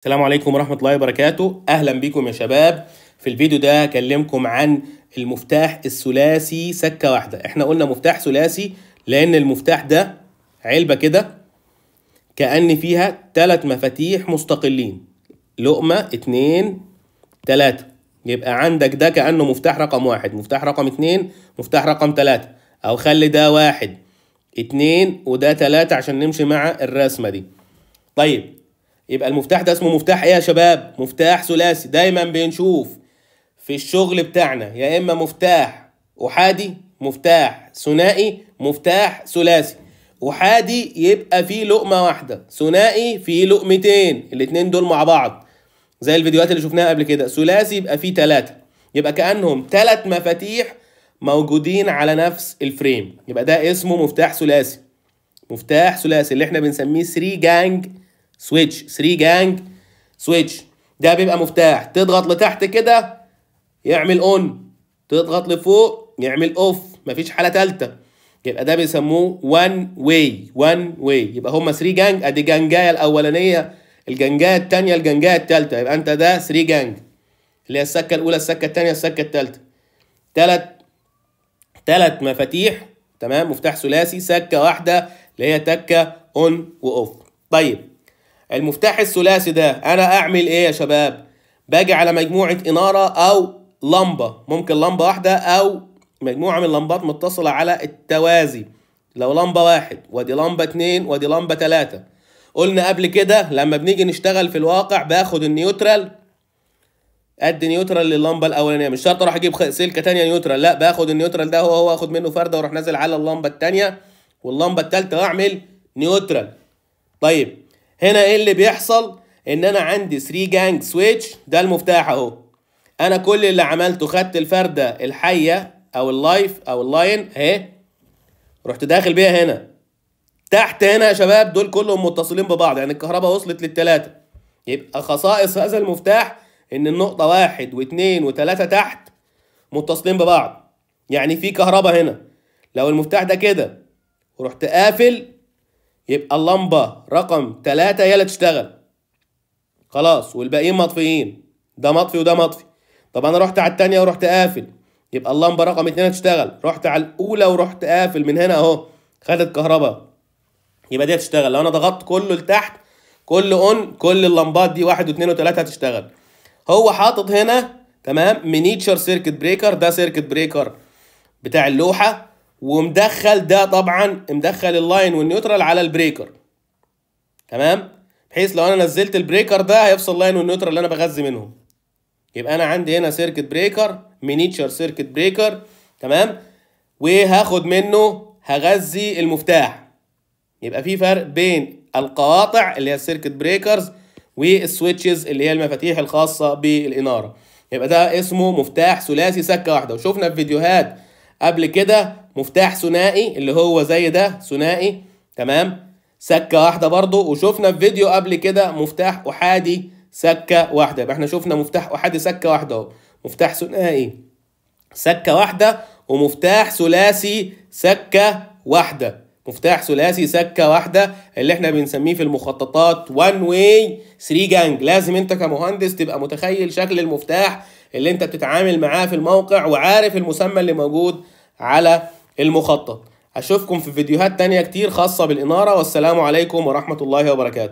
السلام عليكم ورحمة الله وبركاته أهلا بكم يا شباب في الفيديو ده هكلمكم عن المفتاح الثلاثي سكة واحدة احنا قلنا مفتاح ثلاثي لأن المفتاح ده علبة كده كأن فيها ثلاث مفاتيح مستقلين لقمة اتنين تلاتة يبقى عندك ده كأنه مفتاح رقم واحد مفتاح رقم اتنين مفتاح رقم تلاتة أو خلي ده واحد اتنين وده تلاتة عشان نمشي مع الرسمة دي طيب يبقى المفتاح ده اسمه مفتاح ايه يا شباب مفتاح ثلاثي دايما بنشوف في الشغل بتاعنا يا اما مفتاح احادي مفتاح ثنائي مفتاح ثلاثي احادي يبقى فيه لقمه واحده ثنائي فيه لقمتين الاثنين دول مع بعض زي الفيديوهات اللي شفناها قبل كده ثلاثي يبقى فيه ثلاثه يبقى كانهم ثلاث مفاتيح موجودين على نفس الفريم يبقى ده اسمه مفتاح ثلاثي مفتاح ثلاثي اللي احنا بنسميه 3 جانج سويتش 3 جانج سويتش ده بيبقى مفتاح تضغط لتحت كده يعمل اون تضغط لفوق يعمل اوف مفيش حاله ثالثه يبقى ده بيسموه وان واي وان واي يبقى هما 3 جانج ادي جنجايه الاولانيه الجنجايه الثانيه الجنجايه الثالثه يبقى انت ده 3 جانج اللي هي السكه الاولى السكه الثانيه السكه الثالثه ثلاث ثلاث مفاتيح تمام مفتاح ثلاثي سكه واحده اللي هي تكه اون واوف طيب المفتاح الثلاثي ده انا اعمل ايه يا شباب باجي على مجموعه اناره او لمبه ممكن لمبه واحده او مجموعه من اللمبات متصله على التوازي لو لمبه واحد ودي لمبه اتنين ودي لمبه تلاته قلنا قبل كده لما بنيجي نشتغل في الواقع باخد النيوترال ادي نيوترال للمبه الاولانيه مش شرط اروح اجيب سلكه تانية نيوترال لا باخد النيوترال ده هو هو اخد منه فرده واروح نازل على اللمبه التانية واللمبه التالتة واعمل نيوترال طيب هنا ايه اللي بيحصل ان انا عندي 3 جانج سويتش ده المفتاح اهو انا كل اللي عملته خدت الفرده الحيه او اللايف او اللاين اهي رحت داخل بيها هنا تحت هنا يا شباب دول كلهم متصلين ببعض يعني الكهرباء وصلت للتلاته يبقى خصائص هذا المفتاح ان النقطه واحد واثنين وثلاثه تحت متصلين ببعض يعني في كهرباء هنا لو المفتاح ده كده ورحت قافل يبقى اللمبة رقم تلاتة هي اللي تشتغل خلاص والباقيين مطفيين ده مطفي وده مطفي طب انا رحت على التانية ورحت قافل يبقى اللمبة رقم اتنين هتشتغل رحت على الاولى ورحت قافل من هنا اهو خدت كهرباء يبقى دي هتشتغل لو انا ضغطت كله لتحت كل اون كل اللمبات دي واحد واتنين وتلاتة هتشتغل هو حاطط هنا تمام منيتشر سيركت بريكر ده سيركت بريكر بتاع اللوحة ومدخل ده طبعا مدخل اللاين والنيوترال على البريكر تمام بحيث لو انا نزلت البريكر ده هيفصل لاين والنيوترال اللي انا بغذي منهم يبقى انا عندي هنا سيركت بريكر مينيتشر سيركت بريكر تمام وهاخد منه هغذي المفتاح يبقى في فرق بين القواطع اللي هي السيركت بريكرز والسويتشز اللي هي المفاتيح الخاصه بالاناره يبقى ده اسمه مفتاح ثلاثي سكه واحده وشفنا في فيديوهات قبل كده مفتاح ثنائي اللي هو زي ده ثنائي تمام سكه واحده برضو وشفنا في فيديو قبل كده مفتاح احادي سكه واحده يبقى احنا شفنا مفتاح احادي سكه واحده اهو مفتاح ثنائي سكه واحده ومفتاح ثلاثي سكه واحده مفتاح ثلاثي سكه واحده اللي احنا بنسميه في المخططات وان واي 3 جانج لازم انت كمهندس تبقى متخيل شكل المفتاح اللي انت بتتعامل معاه في الموقع وعارف المسمى اللي موجود على المخطط اشوفكم في فيديوهات تانية كتير خاصة بالانارة والسلام عليكم ورحمة الله وبركاته